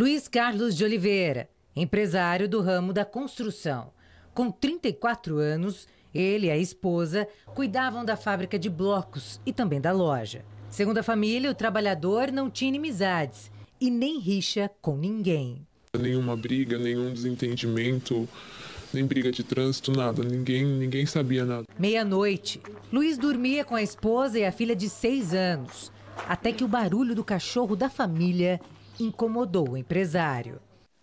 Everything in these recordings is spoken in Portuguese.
Luiz Carlos de Oliveira, empresário do ramo da construção. Com 34 anos, ele e a esposa cuidavam da fábrica de blocos e também da loja. Segundo a família, o trabalhador não tinha inimizades e nem rixa com ninguém. Nenhuma briga, nenhum desentendimento, nem briga de trânsito, nada. Ninguém, ninguém sabia nada. Meia-noite, Luiz dormia com a esposa e a filha de seis anos, até que o barulho do cachorro da família incomodou o empresário.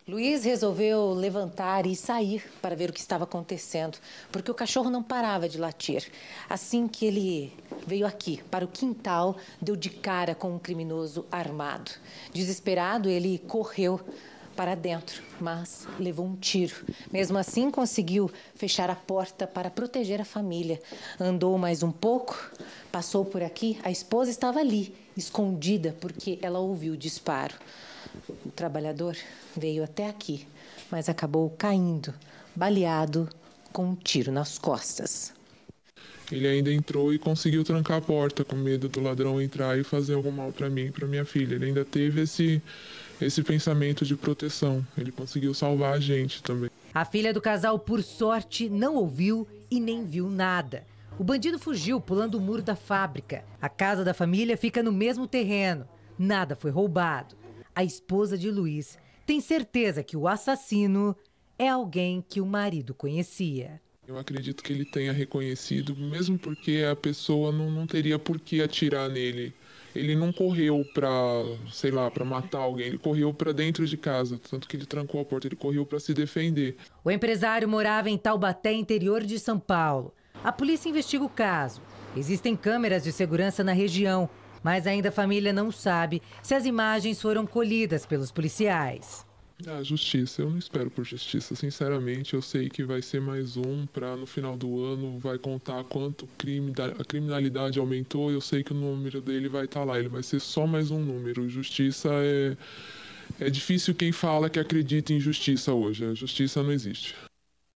Luiz resolveu levantar e sair para ver o que estava acontecendo, porque o cachorro não parava de latir. Assim que ele veio aqui, para o quintal, deu de cara com um criminoso armado. Desesperado, ele correu para dentro, mas levou um tiro. Mesmo assim, conseguiu fechar a porta para proteger a família. Andou mais um pouco, passou por aqui, a esposa estava ali escondida porque ela ouviu o disparo. O trabalhador veio até aqui, mas acabou caindo, baleado com um tiro nas costas. Ele ainda entrou e conseguiu trancar a porta com medo do ladrão entrar e fazer algum mal para mim e para minha filha. Ele ainda teve esse esse pensamento de proteção. Ele conseguiu salvar a gente também. A filha do casal, por sorte, não ouviu e nem viu nada. O bandido fugiu pulando o muro da fábrica. A casa da família fica no mesmo terreno. Nada foi roubado. A esposa de Luiz tem certeza que o assassino é alguém que o marido conhecia. Eu acredito que ele tenha reconhecido, mesmo porque a pessoa não, não teria por que atirar nele. Ele não correu para, sei lá, para matar alguém, ele correu para dentro de casa, tanto que ele trancou a porta, ele correu para se defender. O empresário morava em Taubaté, interior de São Paulo. A polícia investiga o caso. Existem câmeras de segurança na região, mas ainda a família não sabe se as imagens foram colhidas pelos policiais. A ah, justiça, eu não espero por justiça. Sinceramente, eu sei que vai ser mais um para no final do ano vai contar quanto crime a criminalidade aumentou. Eu sei que o número dele vai estar tá lá, ele vai ser só mais um número. Justiça é é difícil quem fala que acredita em justiça hoje. A justiça não existe.